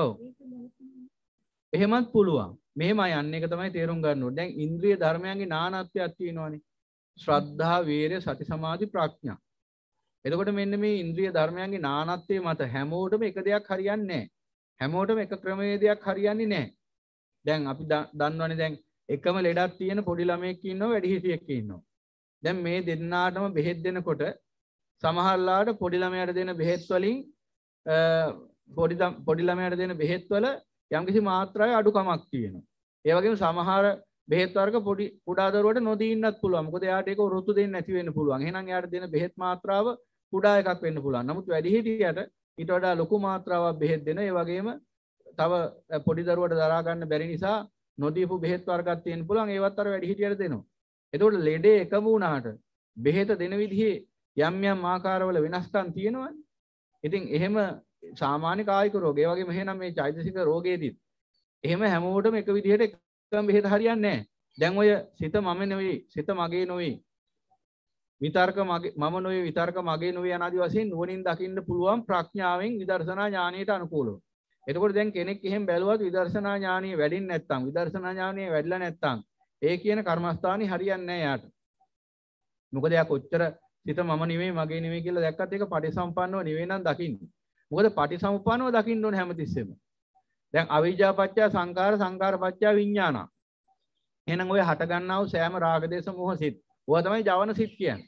ඔව් එහෙමත් පුළුවන් මෙහෙම යන්න එක තමයි තේරුම් ගන්න ඕනේ දැන් ඉන්ද්‍රිය ධර්මයන්ගේ නානත්වයක් තියෙනවානේ ශ්‍රද්ධා වීරය සති සමාධි ප්‍රඥා එතකොට මෙන්න මේ ඉන්ද්‍රිය ධර්මයන්ගේ නානත්වයේ මත හැමෝටම එක දෙයක් හරියන්නේ නැහැ හැමෝටම එක ක්‍රමවේදයක් හරියන්නේ නැහැ දැන් අපි දන්නවනේ දැන් එකම ලෙඩක් තියෙන පොඩි ළමයෙක් ඉන්නවා වැඩිහිටියෙක් ඉන්නවා දැන් මේ දෙන්නාටම බෙහෙත් දෙනකොට සමහරලාට පොඩි ළමයාට දෙන බෙහෙත් වලින් පොඩි පොඩි ළමයට දෙන බෙහෙත් වල යම්කිසි මාත්‍රාවේ අඩුකමක් තියෙනවා. ඒ වගේම සමහර බෙහෙත් වර්ග පොඩි කුඩා දරුවට නොදී ඉන්නත් පුළුවන්. මොකද එයාට ඒක වෘතු දෙන්න නැති වෙන්න පුළුවන්. එහෙනම් එයාට දෙන බෙහෙත් මාත්‍රාව කුඩා එකක් වෙන්න පුළුවන්. නමුත් වැඩිහිටියට ඊට වඩා ලොකු මාත්‍රාවක් බෙහෙත් දෙන. ඒ වගේම තව පොඩි දරුවට දරා ගන්න බැරි නිසා නොදීපු බෙහෙත් වර්ගත් තියෙන පුළුවන් ඒවත් අර වැඩිහිටියට දෙනවා. එතකොට ලෙඩේ එකම වුණාට බෙහෙත දෙන විදිහේ යම් යම් ආකාරවල වෙනස්කම් තියෙනවනේ. ඉතින් එහෙම සාමාන්‍ය කායික රෝග. ඒ වගේම එහෙනම් මේ චෛතසික රෝගයේදීත් එහෙම හැමෝටම එක විදිහට එකම බෙහෙත හරියන්නේ නැහැ. දැන් ඔය සිත මම නෙවෙයි, සිත මගේ නෙවෙයි. විතර්ක මගේ මම නෙවෙයි, විතර්ක මගේ නෙවෙයි අනාදි වශයෙන් නුවණින් දකින්න පුළුවන් ප්‍රඥාවෙන් විදර්ශනා ඥානයට අනුකූලව. එතකොට දැන් කෙනෙක් එහෙම බැලුවත් විදර්ශනා ඥානිය වැඩින් නැත්නම් විදර්ශනා ඥානිය වැඩිලා නැත්නම් ඒ කියන කර්මස්ථානි හරියන්නේ නැහැ යාට. මොකද යා කොච්චර සිත මම නෙවෙයි මගේ නෙවෙයි කියලා දැක්කත් ඒක පටිසම්පන්නව නෙවෙයි නම් දකින්නේ. මොකද පටිසමුප්පන්නව දකින්න ඕනේ හැමතිස්සෙම. දැන් අවිජ්ජා පත්‍ය සංඛාර සංඛාර පත්‍ය විඥාන. එහෙනම් ඔය හට ගන්නා වූ සෑම රාග දේශ මොහ සිත්. ඕවා තමයි ජවන සිත් කියන්නේ.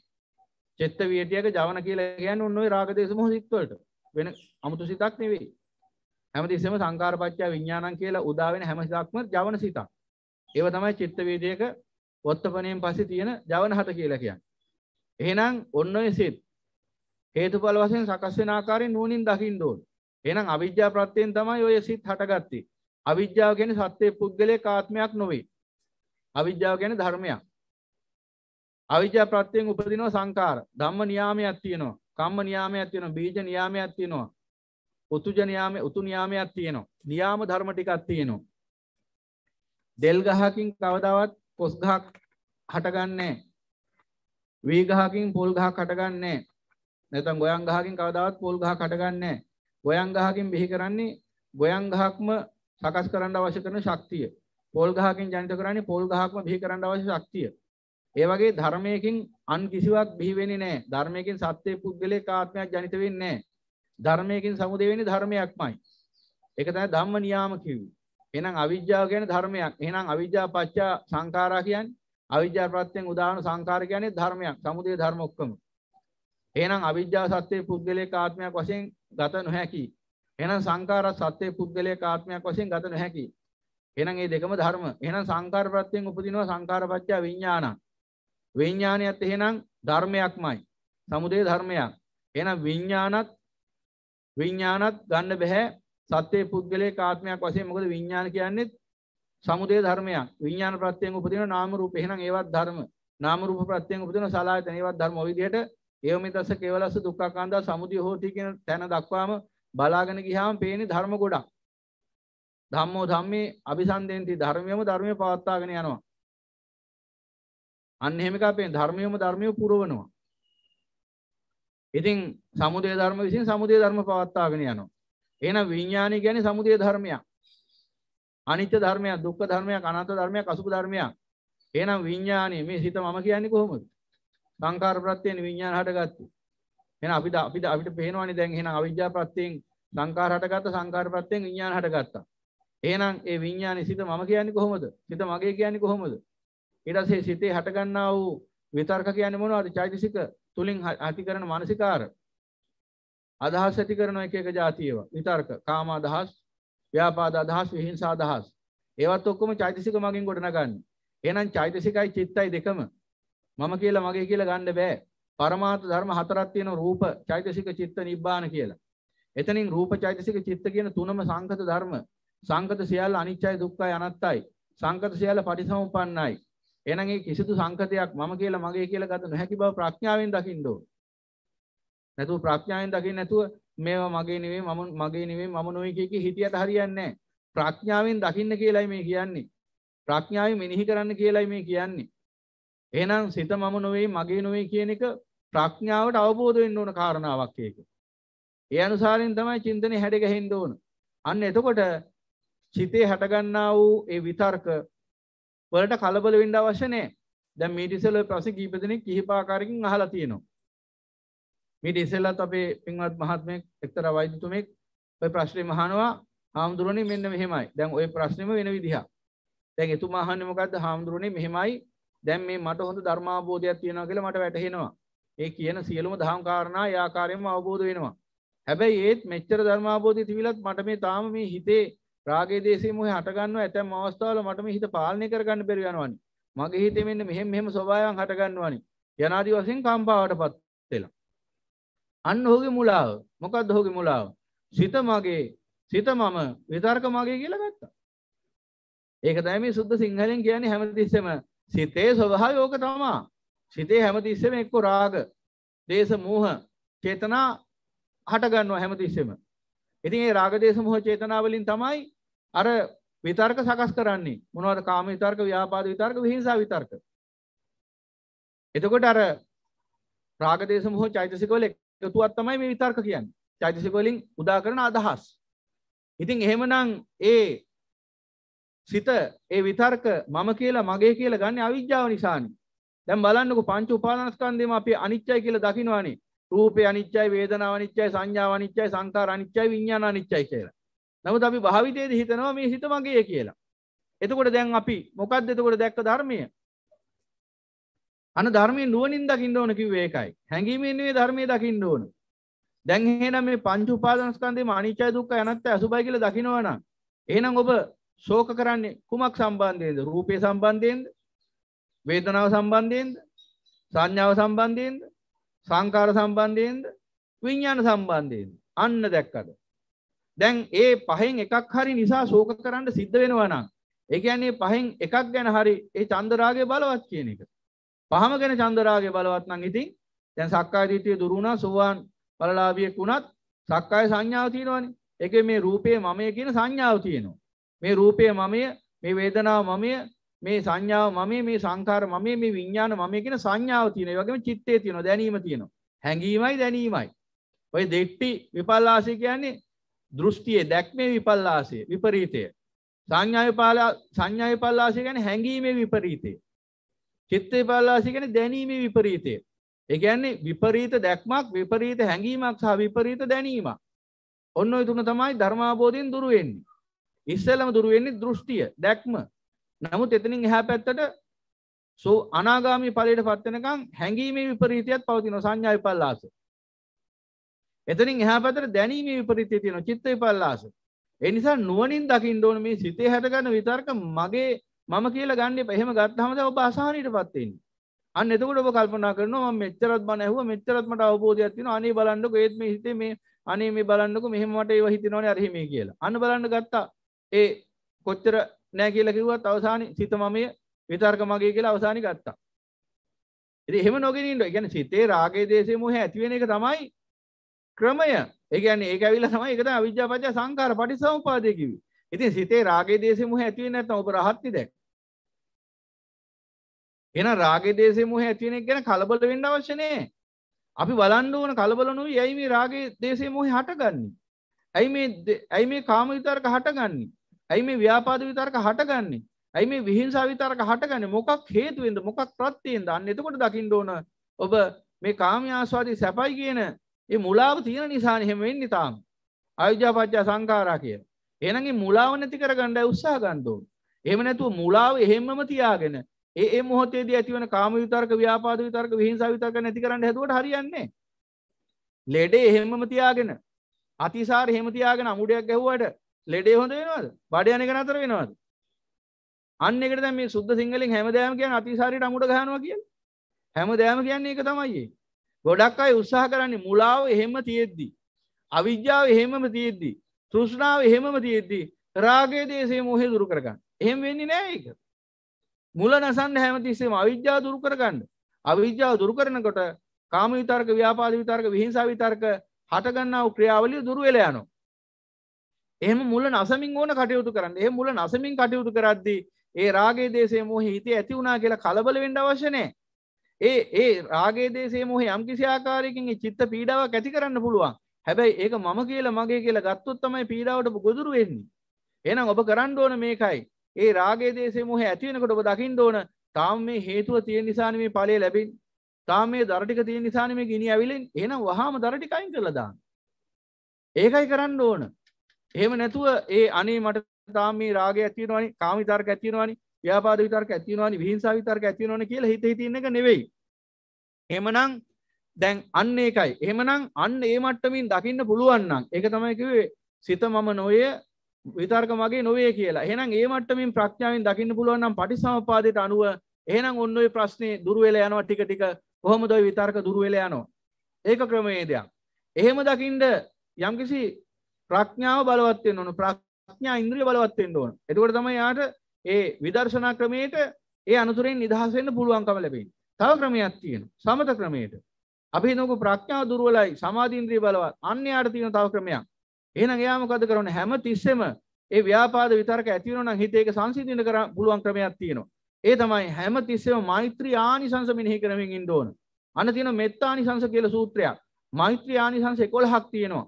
චෙත්ත වියටියක ජවන කියලා කියන්නේ ඔන්න ඔය රාග දේශ මොහ සිත් වලට වෙන අමුතු සිතක් නෙවෙයි හැමතිස්සෙම සංකාරපච්චය විඥානං කියලා උදා වෙන හැම සිතක්ම ජවන සිතක් ඒව තමයි චිත්ත වේදයක වොත්තපණයෙන් පස්සේ තියෙන ජවන හත කියලා කියන්නේ එහෙනම් ඔන්න ඔය සිත් හේතුඵල වශයෙන් සකස් වෙන ආකාරයෙන් නුවණින් දකින්න ඕන. එහෙනම් අවිජ්ජා ප්‍රත්‍යයෙන් තමයි ඔය සිත් හටගත්තේ. අවිජ්ජාව කියන්නේ සත්‍ය පුද්ගලයේ කාත්මයක් නොවේ. අවිජ්ජාව කියන්නේ ධර්මයක්. අවිජ්ජා ප්‍රත්‍යයෙන් උපදිනව සංකාර. ධම්ම නියාමයක් තියෙනවා. කම්ම නියාමයක් තියෙනවා. බීජ නියාමයක් තියෙනවා. උතුජ නියාමය උතු නියාමයක් තියෙනවා. නියාම ධර්ම ටිකක් තියෙනවා. දෙල් ගහකින් කවදාවත් කොස් ගහක් හටගන්නේ නැහැ. වී ගහකින් පොල් ගහක් හටගන්නේ නැහැ. නැතන් ගොයන් ගහකින් කවදාවත් පොල් ගහ කටගන්නේ ගොයන් ගහකින් බිහි කරන්නේ ගොයන් ගහක්ම සකස් කරන්න අවශ්‍ය කරන ශක්තිය පොල් ගහකින් ජනිත කරන්නේ පොල් ගහක්ම බිහි කරන්න අවශ්‍ය ශක්තිය ඒ වගේ ධර්මයකින් අන් කිසිවක් බිහි වෙන්නේ නැහැ ධර්මයකින් සත්‍ය පුද්ගලයක ආත්මයක් ජනිත වෙන්නේ නැහැ ධර්මයකින් සමුදේ වෙන්නේ ධර්මයක්මයි ඒක තමයි ධම්ම නියාම කිව්වේ එහෙනම් අවිජ්ජාව කියන්නේ ධර්මයක් එහෙනම් අවිජ්ජා පච්චා සංඛාරා කියන්නේ අවිජ්ජා ප්‍රත්‍යයෙන් උදාහරණ සංඛාර කියන්නේ ධර්මයක් සමුදේ ධර්ම ඔක්කොම එහෙනම් අවිද්‍යා සත්‍යයේ පුද්ගලයක ආත්මයක් වශයෙන් ගත නොහැකි. එහෙනම් සංඛාර සත්‍යයේ පුද්ගලයක ආත්මයක් වශයෙන් ගත නොහැකි. එහෙනම් මේ දෙකම ධර්ම. එහෙනම් සංඛාර ප්‍රත්‍යයෙන් උපදිනවා සංඛාරපච්චය විඥානං. විඥානයත් එහෙනම් ධර්මයක්මයි. සමුදේ ධර්මයක්. එහෙනම් විඥානත් විඥානත් ගන්න බෑ සත්‍යයේ පුද්ගලයක ආත්මයක් වශයෙන් මොකද විඥාන කියන්නේ සමුදේ ධර්මයක්. විඥාන ප්‍රත්‍යයෙන් උපදිනවා නාම රූප. එහෙනම් ඒවත් ධර්ම. නාම රූප ප්‍රත්‍යයෙන් උපදිනවා සලආයතන. ඒවත් ධර්ම. ඔය විදිහට ඒවමිතස කේවලස දුක්ඛකාන්දා සමුදය හෝති කියන තැන දක්වාම බලාගෙන ගියාම පේන්නේ ධර්ම ගොඩක්. ධම්මෝ ධම්මේ අபிසන්දෙන්ති ධර්මියම ධර්මිය පවත්වාගෙන යනවා. අන්න එහෙම එකක් පේන ධර්මියම ධර්මිය පුරවනවා. ඉතින් සමුදය ධර්ම විසින් සමුදය ධර්ම පවත්වාගෙන යනවා. එහෙනම් විඥානය කියන්නේ සමුදය ධර්මයක්. අනිත්‍ය ධර්මයක්, දුක්ඛ ධර්මයක්, අනාත්ම ධර්මයක්, අසුභ ධර්මයක්. එහෙනම් විඥානය මේ හිත මම කියන්නේ කොහොමද? සංකාර ප්‍රත්‍යයෙන් විඥාන හටගත්තේ. එහෙනම් අපිට අපිට අපිට පේනවනේ දැන් එහෙනම් අවිජ්ජා ප්‍රත්‍යයෙන් සංකාර හටගත්ත සංකාර ප්‍රත්‍යයෙන් විඥාන හටගත්තා. එහෙනම් ඒ විඥානේ සිත මම කියන්නේ කොහොමද? සිත මගේ කියන්නේ කොහොමද? ඊට පස්සේ සිතේ හටගන්නා වූ විතර්ක කියන්නේ මොනවද? චෛතසික තුලින් ඇති කරන මානසිකාර අදහස් ඇති කරන එක එක જાති ඒවා. විතර්ක, කාම අදහස්, ව්‍යාපාද අදහස්, විහිංසා අදහස්. ඒවත් ඔක්කොම චෛතසික මගින් ගොඩනගන්නේ. එහෙනම් චෛතසිකයි චිත්තයි දෙකම මම කියලා මගේ කියලා ගන්න බෑ. පරමාර්ථ ධර්ම හතරක් තියෙන රූප, චෛතසික, චිත්ත, නිබ්බාන කියලා. එතනින් රූප, චෛතසික, චිත්ත කියන තුනම සංකත ධර්ම. සංකත සියල්ල අනිච්චයි, දුක්ඛයි, අනත්තයි. සංකත සියල්ල පරිසම්පන්නයි. එහෙනම් ඒ කිසිදු සංකතයක් මම කියලා මගේ කියලා ගත නොහැකි බව ප්‍රඥාවෙන් දකින්න ඕන. නැතුව ප්‍රඥාවෙන් දකින්න නැතුව මේවා මගේ නෙවෙයි මම මගේ නෙවෙයි මම නොයි කිය කී හිතියට හරියන්නේ නැහැ. ප්‍රඥාවෙන් දකින්න කියලයි මේ කියන්නේ. ප්‍රඥාවෙන් මෙනෙහි කරන්න කියලයි මේ කියන්නේ. එහෙනම් සිත මම නොවේ මගේ නොවේ කියන එක ප්‍රඥාවට අවබෝධ වෙන්න ඕන කාරණාවක් ඒක. ඒ අනුසාරයෙන් තමයි චින්තනේ හැඩ ගැහෙන්න ඕන. අන්න එතකොට චිතේ හැටගන්නා වූ ඒ විතර්ක වලට කලබල වෙන්න අවශ්‍ය නැහැ. දැන් මේ ඉතිසල ප්‍රශ්න කීප දෙනෙක් කිහිපාකාරකින් අහලා තියෙනවා. මේ ඉතිසලත් අපේ පින්වත් මහත්මයෙක් එක්තරා වෛද්‍යතුමෙක් ওই ප්‍රශ්නේ මහනවා හාමුදුරනේ මෙන්න මෙහෙමයි. දැන් ওই ප්‍රශ්නෙම වෙන විදිහක්. දැන් එතුමා අහන්නේ මොකද්ද? හාමුදුරනේ මෙහෙමයි දැන් මේ මට හොඳ ධර්මාබෝධයක් තියෙනවා කියලා මට වැටහෙනවා. ඒ කියන සියලුම දහම් කාරණා ඒ ආකාරයෙන්ම අවබෝධ වෙනවා. හැබැයි ඒත් මෙච්චර ධර්මාබෝධය තිබිලත් මට මේ තාම මේ හිතේ රාගේ දේශේ මොහේ හට ගන්නවා. ඇතැම් අවස්ථාවල මට මේ හිත පාලනය කරගන්න බැරි යනවානි. මගේ හිතේ මෙන්න මෙහෙම මෙහෙම ස්වභාවයන් හට ගන්නවානි. යනාදී වශයෙන් කම්පාවටපත් වෙලා. අන්න ඔහුගේ මුලාව. මොකක්ද ඔහුගේ මුලාව? සිත මගේ සිත මම විතර්ක මගේ කියලා ගත්තා. ඒක තමයි මේ සුද්ධ සිංහලෙන් කියන්නේ හැමතිස්සෙම සිතේ ස්වභාවය ඕක තමා. සිතේ හැමතිස්සෙම එක්ක රාග, දේශ, මෝහ, චේතනා හට ගන්නවා හැමතිස්සෙම. ඉතින් ඒ රාග, දේශ, මෝහ, චේතනා වලින් තමයි අර විතර්ක සකස් කරන්නේ. මොනවද? කාම විතර්ක, ව්‍යාපාද විතර්ක, විහිංසා විතර්ක. එතකොට අර රාග, දේශ, මෝහ චෛතසික වල එකතුවක් තමයි මේ විතර්ක කියන්නේ. චෛතසික වලින් උදා කරන අදහස්. ඉතින් එහෙමනම් ඒ සිත ඒ විතර්ක මම කියලා මගේ කියලා ගන්න අවිජ්ජාව නිසානේ. දැන් බලන්නකෝ පංච උපාදානස්කන්ධේම අපි අනිත්‍යයි කියලා දකිනවානේ. රූපේ අනිත්‍යයි, වේදනාව අනිත්‍යයි, සංඥාව අනිත්‍යයි, සංකාර අනිත්‍යයි, විඥාන අනිත්‍යයි කියලා. නමුත් අපි භාවිතයේදී හිතනවා මේ හිත මගේ කියලා. එතකොට දැන් අපි මොකද්ද එතකොට දැක්ක ධර්මය? අන ධර්මයේ නුවණින් දකින්න ඕන කිව්වේ ඒකයි. හැඟීමෙන් නෙවෙයි ධර්මයේ දකින්න ඕන. දැන් එහෙනම් මේ පංච උපාදානස්කන්ධේම අනිත්‍ය දුක්ඛ අනාත්ම අසුභයි කියලා දකිනවනම් එහෙනම් ඔබ ශෝක කරන්නේ කුමක් සම්බන්ධයෙන්ද රූපය සම්බන්ධයෙන්ද වේදනාව සම්බන්ධයෙන්ද සංඥාව සම්බන්ධයෙන්ද සංකාර සම්බන්ධයෙන්ද විඤ්ඥාන සම්බන්ධයෙන් අන්න දැක්කද දැන් ඒ පහෙන් එකක් හරි නිසා ශෝක කරන්න සිද්ධ වෙනවනම් ඒගැන්නේ පහෙන් එකක් ගැන හරි ඒ චන්දරාගේ බලවත් කියන එක පහම ගැන චන්දරාගේ බලවත්නං ඉතින් දැන් සක්කාදිීතය දුරුණා සුවන් පලලාබියෙක් වුණත් සක්කාය සංඥාව තියෙනවනි එක මේ රූපය මමය කියන සංඥාව තියෙනවා මේ රූපය මමය මේ වේදනාව මමය මේ සංඥාව මමය මේ සංකාර මමය මේ විඤ්ඥාන මය කියෙන සංඥාව තියෙන වගේම චිත්තේ තියෙන දැනීම තියෙනවා හැඟීමයි දැනීමයි ඔය දෙට්ටි විපල්ලාසය කියන්නේ දෘෂ්ටියේ දැක්මේ විපල්ලාසය විපරීතය සංඥාවිපාල සංඥාවිපල්ලාසය ගැන හැඟීමේ විපරීතය චිත්තේ පල්ලාසි ගැන දැනීමේ විපරීතය එකන්නේ විපරීත දැක්මක් විපරීත හැඟීමක් සහ විපරීත දැනීමක් ඔන්න ඔය තුන තමයි ධර්මාබෝධයෙන් දුරුවෙන්නේ ඉස්සෙල්ලම දුර වෙන්නේ දෘෂ්ටිය, දැක්ම. නමුත් එතනින් එහා පැත්තට සෝ අනාගාමී ඵලයට පත් වෙනකන් හැඟීමේ විපරීතයක් පවතිනවා සංඥා විපල්ලාස. එතනින් එහා පැත්තට දැනීමේ විපරීතය තියෙනවා චිත්ත විපල්ලාස. ඒ නිසා නුවණින් දකින්න ඕන මේ සිතේ හැටගන්න විතර්ක මගේ මම කියලා ගන්න එපා. එහෙම ගත්තාම තමයි ඔබ අසහනීයටපත් වෙන්නේ. අන්න එතකොට ඔබ කල්පනා කරනවා මම මෙච්චරත් බණ ඇහුවා මෙච්චරත් මට අවබෝධයක් තියෙනවා. අනේ බලන්නකෝ ඒත් මේ හිතේ මේ අනේ මේ බලන්නකෝ මෙහෙම මට ඒව හිතෙනවනේ අර හිමේ කියලා. අන්න බලන්න ගත්තා. ඒ කොච්චර නෑ කියලා කිව්වත් අවසානි සිත මමය විතර්ක මගේ කියලා අවසානි ගත්තා. ඉතින් එහෙම නොගෙන ඉන්න. ඒ කියන්නේ සිතේ රාගයේ දේශේ මොහේ ඇති වෙන එක තමයි ක්‍රමය. ඒ කියන්නේ ඒක ඇවිල්ලා තමයි ඒක තමයි අවිජ්ජා පත්‍ය සංඛාර පටිසමුපාදේ කිව්වේ. ඉතින් සිතේ රාගයේ දේශේ මොහේ ඇති වෙන්නේ නැත්නම් ඔබ රහත්ති දැක්ක. එහෙනම් රාගයේ දේශේ මොහේ ඇති වෙන එක ගැන කලබල වෙන්න අවශ්‍ය නෑ. අපි බලන්න ඕන කලබල නොවි ඇයි මේ රාගයේ දේශේ මොහේ හටගන්නේ? ඇයි මේ ඇයි මේ කාම විතරක හටගන්නේ? ඇයි මේ ව්‍යාපාද විතරක හටගන්නේ ඇයි මේ විහිංසා විතරක හටගන්න මොකක් හේතුවෙන්ද මොකක් ප්‍රත්තියෙන් දන්න එතකොට දකිින් ඕන ඔබ මේ කාමයාස්වාදී සැපයි කියන ඒ මුලාව තියෙන නිසා එහෙම වෙන්න තාම අයුජාපච්චා සංකාරා කිය එනගේ මුලාව නැති කරගණ්ඩ උත්සා ගන්තෝ එම නැතුව මුලාව එහෙම්මම තියාගෙන ඒ මොහොතේ දී ඇතිවන කාම විතරක ව්‍යාපාද විතරක විහිංසා විතරක නැති කරන්න හැතුවට හරියන්නේ ලෙඩේ එහෙම්මම තියාගෙන අතිසාර හෙමතියාගෙන අමුඩයක් ගැහ්වට ලෙඩේ හොඳ වෙනවද? බඩ යන එක නතර වෙනවද? අන්න එකට දැන් මේ සුද්ධ සිංහලෙන් හැමදාම කියන්නේ අතිසාරයට අමුඩ ගහනවා කියන්නේ. හැමදාම කියන්නේ ඒක තමයි ඒ. ගොඩක් අය උත්සාහ කරන්නේ මුලාව එහෙම තියෙද්දි. අවිද්‍යාව එහෙමම තියෙද්දි. තෘෂ්ණාව එහෙමම තියෙද්දි රාගයේ දේශේ මොහේ දුරු කරගන්න. එහෙම වෙන්නේ නැහැ ඒක. මුල නසන්න හැමතිස්සෙම අවිද්‍යාව දුරු කරගන්න. අවිද්‍යාව දුරු කරනකොට කාම විතරක ව්‍යාපාද විතරක විහිංසාව විතරක හටගන්නා වූ ක්‍රියාවලිය දුරු වෙලා යනවා. එහම මුල නසමින් ඕන කටයුතු කරන්න ඒ මුල නසමින් කටයුතු කරද්දී ඒ රාගේ දේශේ මොහ හිතේ ඇති වුණා කියලා කලබල වෙන්ඩ අවශ්‍යනය ඒ ඒ රාගේ දේශේ මොහ යම්කිසි ආකාරයකින් චිත්ත පීඩාවක් ඇති කරන්න පුළුවන් හැබැයි ඒක මම කියලා මගේ කියලා ගත්තොත් තමයි පීඩාවට ගොදුරු වෙන්නේ එනම් ඔබ කරන්න ඕන මේකයි ඒ රාගේ දේශේ මොහ ඇතිවෙනකොට ඔබ දකිින් ඕන තාම මේ හේතුව තියෙන් නිසාන මේ පලේ ලැබින් තාම මේ දරටික තියෙන් නිසාන මේ ගිනි ඇවිලෙන් එනම් වහාම දරටිකයින් කරලදාන්න ඒකයි කරන්න ඕන එහෙම නැතුව ඒ අනේ මට තාම මේ රාගය ඇතිවෙනවානි කාම විතරක ඇතිවෙනවානි ව්‍යාපාද විතරක ඇතිවෙනවානි විහිංසාව විතරක ඇතිවෙනවානි කියලා හිත හිතින් එක නෙවෙයි එහෙමනම් දැන් අන්න ඒකයි එහෙමනම් අන්න ඒ මට්ටමින් දකින්න පුළුවන් නම් ඒක තමයි කිව්වේ සිත මම නොය විතර්ක මගේ නොවේ කියලා එහෙනම් ඒ මට්ටමින් ප්‍රඥාවෙන් දකින්න පුළුවන් නම් පටිසමපාදයට අනුව එහෙනම් ඔන්න ඔය ප්‍රශ්නේ දුර වෙලා යනවා ටික ටික කොහොමද ඔය විතර්ක දුර වෙලා යනවා ඒක ක්‍රමවේදයක් එහෙම දකින්න යම්කිසි ප්‍රඥාව බලවත්වෙන් ඕන ප්‍රඥා ඉන්ද්‍රිය බලවත්වෙන් ඕන එතකොට තමයි යාට ඒ විදර්ශනා ක්‍රමයට ඒ අනතුරෙන් නිදහසෙන්න්න පුළුවන්කම ලැබෙන තව ක්‍රමයක් තියෙන සමත ක්‍රමයට අපි නොක ප්‍රඥාව දුරුවලයි සමාධීන්ද්‍රී බලවත් අන්න අයට තියෙන තව ක්‍රමයක් එන යාම කද කරන හැම තිස්සෙම ඒ ව්‍යාපාද විතරක ඇතිවන හිතේක සංසිතින කර පුළුවන් ක්‍රමයක් තියෙනවා ඒ තමයි හැම තිස්සෙම මෛත්‍රී ආනිසංස මිනිහි කරමින් ඉන්න ඕන අන තියෙන මෙත්තානිසංස කියල සූත්‍රයක් මෛත්‍රී ආනිසංස එකොළහක් තියෙනවා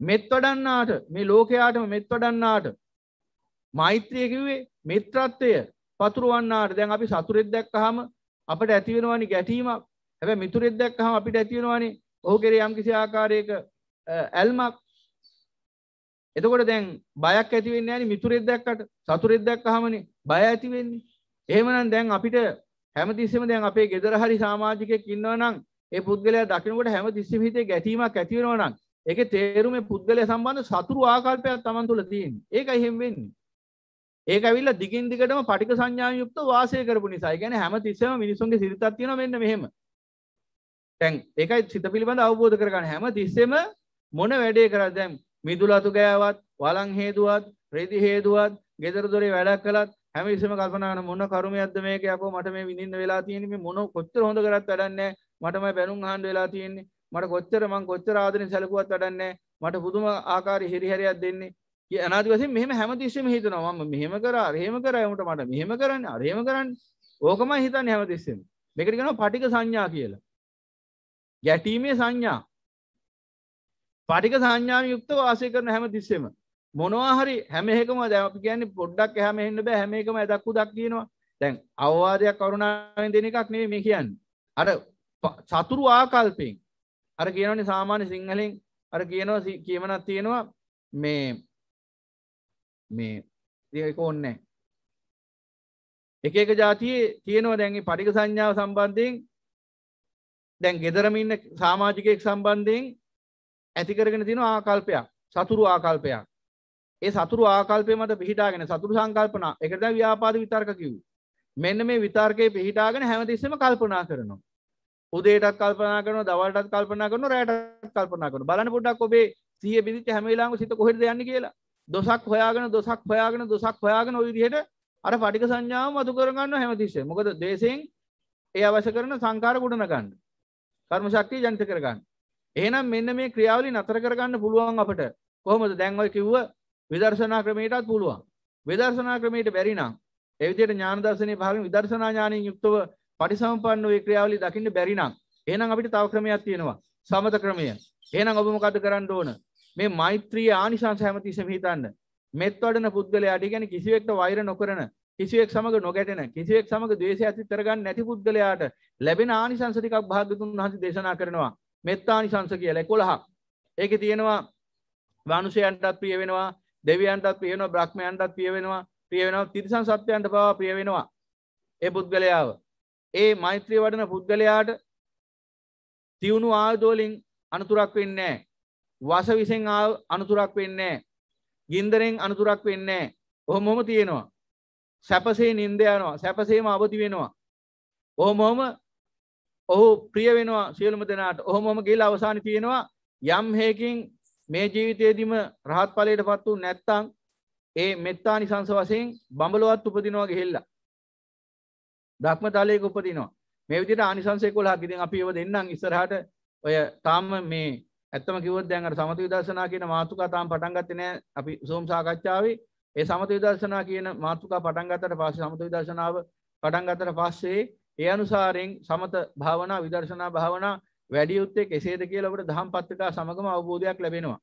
මෙත් වඩන්නාට මේ ලෝකයාටම මෙත් වඩන්නාට මෛත්‍රිය කිව්වේ මිත්‍රත්වය පතුරවන්නාට දැන් අපි සතුරෙක් දැක්කහම අපිට ඇති වෙනවනේ ගැටීමක් හැබැයි මිතුරෙක් දැක්කහම අපිට ඇති වෙනවනේ ඔහු කෙරේ යම්කිසි ආකාරයක ඇල්මක් එතකොට දැන් බයක් ඇති වෙන්නේ නැහැ නේ මිතුරෙක් දැක්කට සතුරෙක් දැක්කහමනේ බය ඇති වෙන්නේ එහෙමනම් දැන් අපිට හැමතිස්සෙම දැන් අපේ ගෙදර හරි සමාජිකයෙක් ඉන්නවා නම් ඒ පුද්ගලයා දකිනකොට හැමතිස්සෙම හිතේ ගැටීමක් ඇති වෙනවා නම් එක තේරුම පුද්ගලය සම්බන්ධ සතුරු ආකල්පයක් තමන් තුළ තියෙන් ඒක එහෙම වෙන්නේ ඒක ඇවිල්ල දිගින් දිගටම පටික සංඥා යුක්ත වාසය කරපු නිසා ගැන හැම තිස්සම මිනිසුන්ගේ සිරිතත් තියෙන මෙන්න මෙහෙම තැන් ඒකයි සිත පිළිබඳ අවබෝධ කරගන්න හැම තිස්සෙම මොන වැඩේ කරත් දැන් මිදුලතු ගෑවත් වලං හේතුවත් රෙදි හේතුවත් ගෙදර දොරේ වැඩක් කළත් හැම විසම කල්පනාන මොන කරුමයක්ද මේක යකෝ මට මේ විඳින්න වෙලා තියෙන්නේ මේ මොන කොච්චර හොඳ කරත් වැඩක් නැහැ මටම බැනුම් අහන්න වෙලා තියෙන්නේ මට කොච්චර මං කොච්චර ආදරෙන් සැලකුවත් වැඩන්නේ මට පුදුම ආකාරي හිරිහැරයක් දෙන්නේ කිය අනාදි වශයෙන් මෙහෙම හැමතිස්සෙම හිතනවා මම මෙහෙම කරා අරහෙම කරා උන්ට මට මෙහෙම කරන්නේ අරහෙම කරන්නේ ඕකමයි හිතන්නේ හැමතිස්සෙම මේකට කියනවා පටික සංඥා කියලා ගැටීමේ සංඥා පටික සංඥාව යුක්ත වාසය කරන හැමතිස්සෙම මොනවා හරි හැම එකම දැන් අපි කියන්නේ පොඩ්ඩක් එහාම එන්න බෑ හැම එකම ඇදක් උදක් කියනවා දැන් අවවාදයක් කරුණාවෙන් දෙන එකක් නෙවෙයි මේ කියන්නේ අර සතුරු ආකල්පෙන් අර කියනනි සාමාන්‍ය සිංහලෙන් අර කියනවා කියමනක් තියෙනවා මේ මේ දක ඔන්න එක එක ජාතියේ තියෙනවා දැන්ගේ පටික සංඥාව සම්බන්ධයෙන් දැන් ගෙදරමින්න සාමාජිකයෙක් සම්බන්ධයෙන් ඇතිකරගෙන තින ආකල්පයක් සතුරු ආකල්පයක් ඒ සතුරු ආකල්පය මට පිහිටාගෙන සතුරු සංකල්පනා එකද ව්‍යාපාද විතර්ක කිව් මෙන්න මේ විතර්කය පිහිටාගෙන හැමතිස්සම කල්පනා කරනවා උදේටත් කල්පනා කරන දවල්ටත් කල්පනා කරන රෑටත් කල්පනා කරන බලන්න පොඩ්ඩක් ඔබේ සිය පිදිච්ච හැම වෙලාවෙම සිත කොහෙද යන්නේ කියලා දොසක් හොයාගෙන දොසක් හොයාගෙන දොසක් හොයාගෙන ওই විදිහට අර පටික සංඥාව මතු කරගන්න හැමතිස්සෙම මොකද දේශයෙන් ඒ අවශ්‍ය කරන සංකාර ගොඩන ගන්න කර්ම ශක්තිය ජනිත කරගන්න එහෙනම් මෙන්න මේ ක්‍රියාවලිය නතර කරගන්න පුළුවන් අපට කොහොමද දැන් ඔය කිව්ව විදර්ශනා ක්‍රමයටත් පුළුවන් විදර්ශනා ක්‍රමයට බැරි නම් ඒ විදිහට ඥාන දර්ශනයේ භාගයෙන් විදර්ශනා ඥානයෙන් යුක්තව පටිසම්පන්න වූ ක්‍රියාවලිය දකින්න බැරි නම් එහෙනම් අපිට තව ක්‍රමයක් තියෙනවා. සමත ක්‍රමය. එහෙනම් ඔබ මොකද කරන්න ඕන? මේ මෛත්‍රියේ ආනිසංස හැමතිස්සෙම හිතන්න. මෙත් වඩන පුද්ගලයාට කියන්නේ කිසිවෙක්ට වෛර නොකරන, කිසිවෙක් සමග නොගැටෙන, කිසිවෙක් සමග ද්වේෂය ඇති කරගන්න නැති පුද්ගලයාට ලැබෙන ආනිසංස ටිකක් භාග්‍යතුන් වහන්සේ දේශනා කරනවා. මෙත් ආනිසංස කියලා 11ක්. ඒකේ තියෙනවා මනුෂයන්ටත් ප්‍රිය වෙනවා, දෙවියන්ටත් ප්‍රිය වෙනවා, බ්‍රහ්මයන්ටත් ප්‍රිය වෙනවා, ප්‍රිය වෙනවා, තිරිසන් සත්වයන්ට පවා ප්‍රිය වෙනවා. ඒ පුද්ගලයාව ඒ මෛත්‍රී වඩන පුද්ගලයාට තිවුණු ආයුධෝලින් අනතුරක් වෙන්නේ වස විසෙන් අනතුරක් වෙන්නේ ගින්දරෙන් අනතුරක් වෙන්නේ ඔහොමොම තියෙනවා සැපසේ නින්ද යනවා සැපසේම අවදි වෙනවා ඔහොමොම ඔහු ප්‍රිය වෙනවා සියලුම දෙනාට ඔහොමොම ගිහිල්ලා අවසානයේ තියෙනවා යම් හේකින් මේ ජීවිතයේදීම රහත් ඵලයට පත් වූ නැත්නම් ඒ මෙත්තානිසංස වශයෙන් බඹලවත් උපදිනවා ගිහිල්ලා බ්‍රහ්මතලයක උපදිනවා. මේ විදිහට ආනිසංස 11ක්. ඉතින් අපි ඒව දෙන්නම් ඉස්සරහට ඔය තාම මේ ඇත්තම කිව්වොත් දැන් අර සමතු විදර්ශනා කියන මාතෘකාව තාම පටන් ගත්තේ නැහැ. අපි සෝම් සාකච්ඡාවේ ඒ සමතු විදර්ශනා කියන මාතෘකාව පටන් ගත්තට පස්සේ සමතු විදර්ශනාව පටන් ගත්තට පස්සේ ඒ අනුසාරයෙන් සමත භාවනා විදර්ශනා භාවනා වැඩි යුත්තේ කෙසේද කියලා අපිට දහම් පත්‍රිකා සමගම අවබෝධයක් ලැබෙනවා.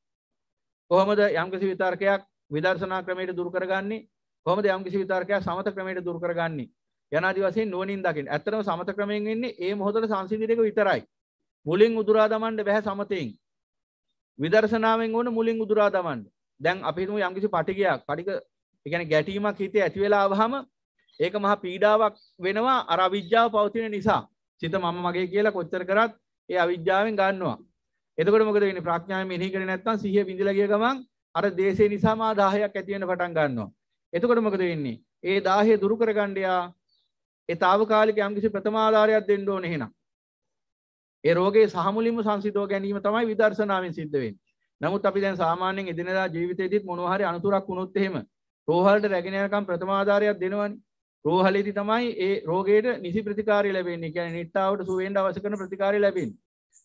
කොහොමද යම්කිසි විතර්කයක් විදර්ශනා ක්‍රමයට දුරු කරගන්නේ? කොහොමද යම්කිසි විතර්කයක් සමත ක්‍රමයට දුරු කරගන්නේ? යනාදී වශයෙන් නුවණින් දකින්න. ඇත්තටම සමත ක්‍රමයෙන් එන්නේ ඒ මොහොතේ සංසිඳන එක විතරයි. මුලින් උදුරා දමන්න බෑ සමතෙන්. විදර්ශනාවෙන් ඕන මුලින් උදුරා දමන්න. දැන් අපි හිතමු යම්කිසි පටිගයක්, පටික ඒ කියන්නේ ගැටීමක් හිතේ ඇති වෙලා ආවහම ඒක මහා පීඩාවක් වෙනවා අර අවිජ්ජාව පවතින නිසා. චිත මම මගේ කියලා කොච්චර කරත් ඒ අවිජ්ජාවෙන් ගන්නවා. එතකොට මොකද වෙන්නේ? ප්‍රඥාවෙන් මෙනෙහි කරේ නැත්නම් සිහිය විඳලා ගිය ගමන් අර දේශේ නිසාම ආදාහයක් ඇති වෙන පටන් ගන්නවා. එතකොට මොකද වෙන්නේ? ඒ දාහය දුරු කරගන්න යා ඒ తాවකාලික යම්කිසි ප්‍රථමාධාරයක් දෙන්න ඕනේ එහෙනම්. ඒ රෝගේ සහමුලින්ම සංසිඳව ගැනීම තමයි විදර්ශනාවෙන් සිද්ධ වෙන්නේ. නමුත් අපි දැන් සාමාන්‍යයෙන් එදිනෙදා ජීවිතේදීත් මොනවා හරි අනතුරක් වුණොත් එහෙම රෝහලට රැගෙන යනකම් ප්‍රථමාධාරයක් දෙනවනේ. රෝහලේදී තමයි ඒ රෝගයට නිසි ප්‍රතිකාරය ලැබෙන්නේ. කියන්නේ නිට්ටාවට සුව වෙන්න අවශ්‍ය කරන ප්‍රතිකාරය ලැබෙන්නේ.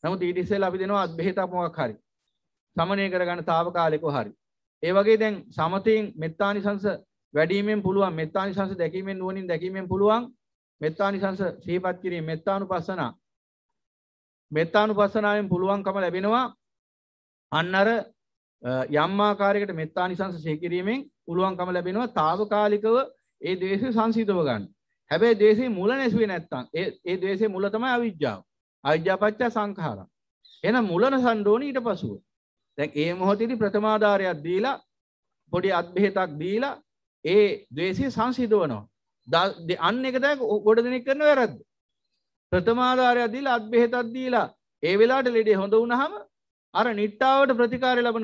නමුත් ඊට ඉස්සෙල්ලා අපි දෙනවා බෙහෙතක් මොකක් හරි. සමනය කරගන්න తాවකාලිකව හරි. ඒ වගේ දැන් සමතයෙන් මෙත්තානිසංස වැඩීමෙන් පුළුවන් මෙත්තානිසංස දැකීමෙන් නුවණින් දැකීමෙන් පුළුවන් මෙත්තානිසංස සිහිපත් කිරීම මෙත්තානුපස්සනා මෙත්තානුපස්සනාවෙන් පුළුවන්කම ලැබෙනවා අන්න අර යම් ආකාරයකට මෙත්තානිසංස සිහි කිරීමෙන් පුළුවන්කම ලැබෙනවා తాවකාලිකව ඒ ද්වේෂය සංසිඳව ගන්න. හැබැයි ද්වේෂේ මුල නැසුවේ නැත්තම් ඒ ඒ ද්වේෂේ මුල තමයි අවිජ්ජාව. අවිජ්ජාපච්ච සංඛාරා. එහෙනම් මුල නසන්ඩෝනි ඊට පසුව. දැන් ඒ මොහොතේදී ප්‍රථමාධාරයක් දීලා පොඩි අත්බෙහෙතක් දීලා ඒ ද්වේෂය සංසිඳවනවා. අන්න එකතැ ගොඩ දෙනෙක් කරන වැරද්ද. ප්‍රථමාධාරය දීලා අත් බෙහෙතත් දීලා ඒ වෙලාට ලෙඩේ හොඳ වුණහම අර නිට්ටාවට ප්‍රතිකාරය ලබන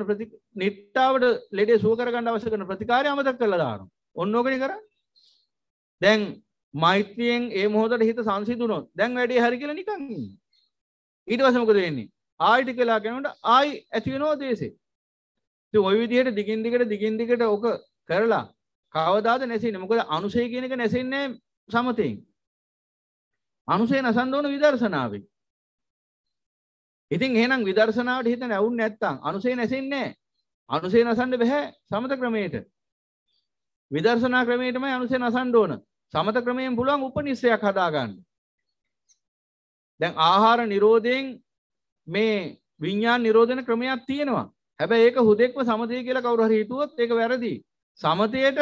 නිට්ටාවට ලෙඩේ සුවකරගන්න අවශ්‍ය කරන ප්‍රතිකාරය අමතක් කළ දාන ඔන්නෝකනි කර දැන් මෛත්‍රියෙන් ඒ මොහොදට හිත සංසිදුනොත් දැන් වැඩේ හරි කියල නිකං ඊට වසමකද වෙන්නේ ආයිටි කලා කෙනට ආයි ඇතිවෙනෝ දේශේ ඔය විදිහයට දිගින්දිකට දිගින්දිකට ඕක කරලා කවදාද නැසෙන්නේ මොකද අනුසය කියන එක නැසෙන්නේ සමතෙන් අනුසය නසන්න ඕන විදර්ශනාවෙන් ඉතින් එහෙනම් විදර්ශනාවට හිත නැවුන් නැත්තම් අනුසය නැසෙන්නේ අනුසය නසන්න බෑ සමත ක්‍රමයට විදර්ශනා ක්‍රමයටමයි අනුසය නසන්න ඕන සමත ක්‍රමයෙන් පුළුවන් උපනිස්සයක් හදාගන්න දැන් ආහාර නිරෝධයෙන් මේ විඤ්ඤාණ නිරෝධන ක්‍රමයක් තියෙනවා හැබැයි ඒක හුදෙක්ම සමතය කියලා කවුරු හරි හිතුවොත් ඒක වැරදි. සමතයට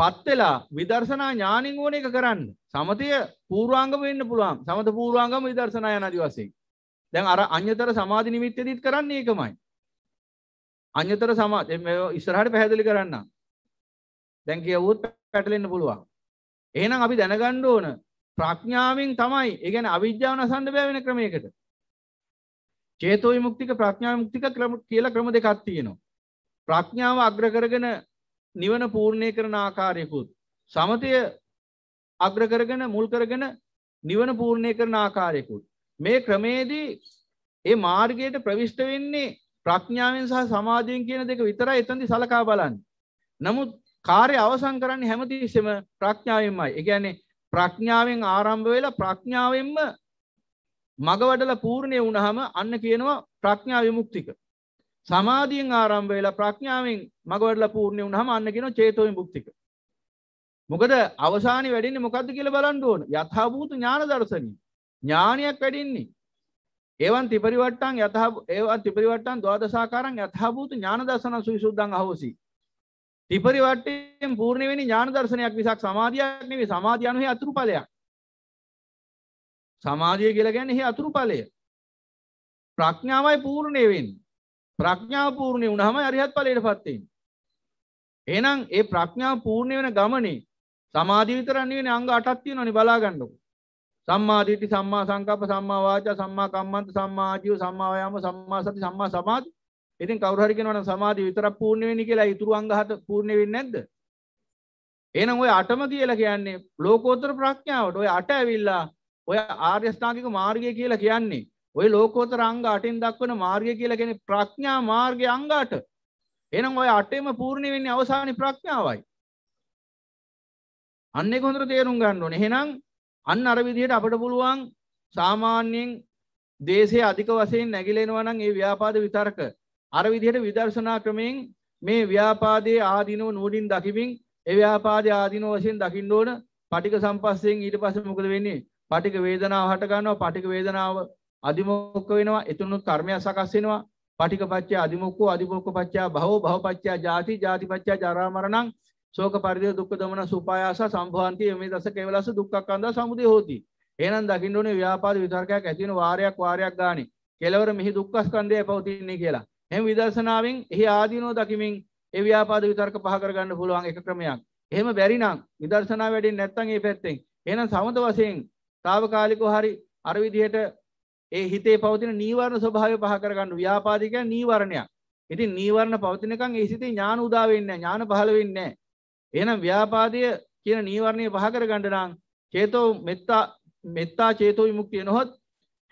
පත් වෙලා විදර්ශනා ඥානින් ඕන එක කරන්න. සමතය පූර්වාංගම වෙන්න පුළුවන්. සමත පූර්වාංගම විදර්ශනා යන ආදි වශයෙන්. දැන් අර අඤ්‍යතර සමාධි නිමිත්තේදීත් කරන්නේ ඒකමයි. අඤ්‍යතර සමාධි ඉස්සරහට පැහැදිලි කරන්න. දැන් කියවුවොත් පැටලෙන්න පුළුවන්. එහෙනම් අපි දැනගන්න ඕන ප්‍රඥාවෙන් තමයි. ඒ කියන්නේ අවිද්‍යාව නසන්න බෑ වෙන ක්‍රමයකට. චේතෝ විමුක්තික ප්‍රඥා විමුක්තික කියලා ක්‍රම දෙකක් තියෙනවා. ප්‍රඥාව අග්‍ර කරගෙන නිවන පූර්ණය කරන ආකාරයකුත්. සමතිය අග්‍ර කරගෙන මුල් කරගෙන නිවන පූර්ණය කරන ආකාරයකුත්. මේ ක්‍රමේදී ඒ මාර්ගයට ප්‍රවිෂ්ට වෙන්නේ ප්‍රඥාවෙන් සහ සමාධයෙන් කියන දෙක විතර එතන්දි සලකා බලන්න. නමුත් කාරය අවසං කරන්න හැමතිස්සෙම ප්‍රඥාවෙන්මයි. එකන්නේ ප්‍රඥාවෙන් ආරම්භ වෙලා ප්‍රඥාවෙන්ම මගවඩල පූර්ණය වුණහම අන්න කියනවා ප්‍රඥා විමුක්තික. සමාධියෙන් ආරම්භ වෙලා ප්‍රඥාවෙන් මගවැඩලා පූර්ණේ වුණාම අන්න කියනවා චේතෝ විමුක්තික. මොකද අවසානයේ වැඩින්නේ මොකද්ද කියලා බලන්න ඕන. යථාභූත ඥාන දර්ශනය. ඥානයක් වැඩින්නේ. ඒවන් තිපරිවට්ටන් යත ඒවන් තිපරිවට්ටන් දවාදසාකාරන් යථභූත ඥාන දසන සුවිසුද්දන් අහෝසි. තිපරිවට්ටයෙන් පූර්ණවෙනි ඥාන දර්ශනයක් විසක් සමාධයක් නෙවේ සමාධයනුහි අතුරු පලයක්. සමාධිය කියලගැන එහි අතුරු පලය. ප්‍රඥාවයි පූර්ණයවෙන් ප්‍රඥා පූර්ණේ වුණාම අරිහත් ඵලයටපත් වෙන්නේ. එහෙනම් ඒ ප්‍රඥා පූර්ණ වෙන ගමනේ සමාධිය විතරක් නෙවෙයි අංග 8ක් තියෙනවනේ බලා ගන්නකො. සම්මා දිට්ඨි සම්මා සංකප්ප සම්මා වාචා සම්මා කම්මන්ත සම්මා ආජීව සම්මා වායාම සම්මා සති සම්මා සමාධි. ඉතින් කවුරු හරි කියනවනම් සමාධිය විතරක් පූර්ණ වෙන්නේ කියලා ඊතුරු අංග 7 පූර්ණ වෙන්නේ නැද්ද? එහෙනම් ওই 8ම කියලා කියන්නේ ලෝකෝත්තර ප්‍රඥාවට ওই 8 ඇවිල්ලා ඔය ආර්ය ස්ථාංගික මාර්ගය කියලා කියන්නේ ඔය ලෝකෝතර අංග අටින් දක්වන මාර්ගය කියලා කියන්නේ ප්‍රඥා මාර්ගය අංග අට. එහෙනම් ඔය අටේම පූර්ණ වෙන්නේ අවසානයේ ප්‍රඥාවයි. අන්න ඒක හොඳට තේරුම් ගන්න ඕනේ. එහෙනම් අන්න අර විදිහට අපිට පුළුවන් සාමාන්‍යයෙන් දේශයේ අධික වශයෙන් නැగిලෙනවා නම් ඒ ව්‍යාපාද විතරක අර විදිහට විදර්ශනා ක්‍රමයෙන් මේ ව්‍යාපාදයේ ආදීනව නූඩින් දකිමින් ඒ ව්‍යාපාදයේ ආදීනව වශයෙන් දකින්න ඕන. පටික සම්පස්සයෙන් ඊට පස්සේ මොකද වෙන්නේ? පටික වේදනාව හට ගන්නවා. පටික වේදනාව අදිමොක්ක වෙනවා එතුණුත් කර්මය සකස් වෙනවා පටිකපච්චය අදිමොක්කෝ අදිමොක්කපච්චය භවෝ භවපච්චය ජාති ජාතිපච්චය ජරා මරණං ශෝක පරිදේ දුක්ඛ දමන සුපායාස සම්භවಂತಿ මේ දස කෙවලස දුක්ඛකන්ද සමුදය හෝති එහෙනම් දකින්න ඕනේ ව්‍යාපාද විතරකයක් ඇති වෙන වාරයක් වාරයක් ගානේ කෙලවර මෙහි දුක්ඛස්කන්ධය පවතින්නේ කියලා එහෙනම් විදර්ශනාවෙන් එහි ආදීනෝ දකිමින් ඒ ව්‍යාපාද විතරක පහ කරගන්න පුළුවන් එක ක්‍රමයක් එහෙම බැරි නම් විදර්ශනාව වැඩින් නැත්නම් ඒ පැත්තෙන් එහෙනම් සමත වශයෙන් తాවකාලිකව හරි අර විදිහට ඒ හිතේ පවතින නීවරණ ස්වභාවය පහ කරගන්න ව්‍යාපාදික නීවරණයක්. ඉතින් නීවරණ පවතිනකන් ඒ සිතේ ඥාන උදා වෙන්නේ නැහැ. ඥාන පහළ වෙන්නේ නැහැ. එහෙනම් ව්‍යාපාදය කියන නීවරණය පහ කරගන්න නම් චේතෝ මෙත්තා මෙත්තා චේතෝ විමුක්තිය නොහොත්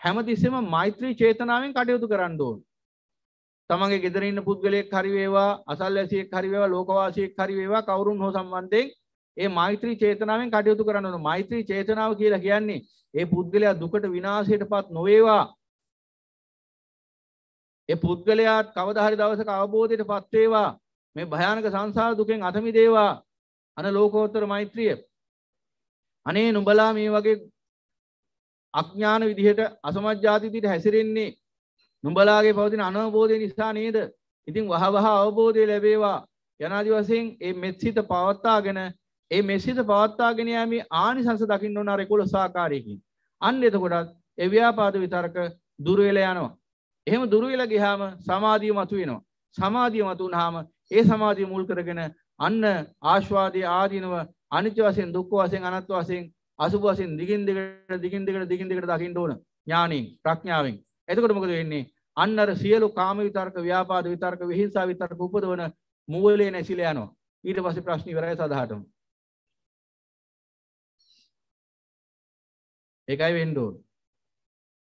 හැමතිස්සෙම මෛත්‍රී චේතනාවෙන් කටයුතු කරන්න ඕන. තමන්ගේ ගෙදර ඉන්න පුද්ගලයෙක් හරි වේවා, අසල්වැසියෙක් හරි වේවා, ලෝකවාසියෙක් හරි වේවා කවුරුන් හෝ සම්බන්ධයෙන් ඒ මෛත්‍රී චේතනාවෙන් කටයුතු කරන්න ඕන. මෛත්‍රී චේතනාව කියලා කියන්නේ ඒ පුද්ගලයා දුකට විනාශයටපත් නොවේවා. ඒ පුද්ගලයාත් කවදා හරි දවසක අවබෝධයටපත් වේවා. මේ භයානක සංසාර දුකෙන් අත මිදේවා. අන ලෝකෝත්තර මෛත්‍රිය. අනේ නුඹලා මේ වගේ අඥාන විදිහට අසමජ්ජාති විදිහට හැසිරෙන්නේ නුඹලාගේ පවතින අනවබෝධය නිසා නේද? ඉතින් වහවහ අවබෝධය ලැබේවා. යනාදි වශයෙන් මේ මෙත්සිත පවත්වාගෙන ඒ මෙසිත පවත්තාගෙන යෑමේ ආනිසංස දකින්න ඕන අර 11 සාකාරයකින්. අන්න එතකොටත් ඒ ව්‍යාපාද විතරක දුර වෙලා යනවා. එහෙම දුර වෙලා ගියාම සමාධිය මතුවෙනවා. සමාධිය මතු වුනහම ඒ සමාධිය මුල් කරගෙන අන්න ආශ්වාදයේ ආදීනව අනිත්‍ය වශයෙන් දුක්ඛ වශයෙන් අනාත්ම වශයෙන් අසුභ වශයෙන් දිගින් දිගට දිගින් දිගට දිගින් දිගට දකින්න ඕන ඥාණයෙන් ප්‍රඥාවෙන් එතකොට මොකද වෙන්නේ අන්න අර සියලු කාම විතරක ව්‍යාපාද විතරක විහිංසාව විතරක උපදවන මූලයේ නැසිලා යනවා ඊට පස්සේ ප්‍රශ්න ඉවරයි සදාටම ඒකයි වෙන්න ඕනේ.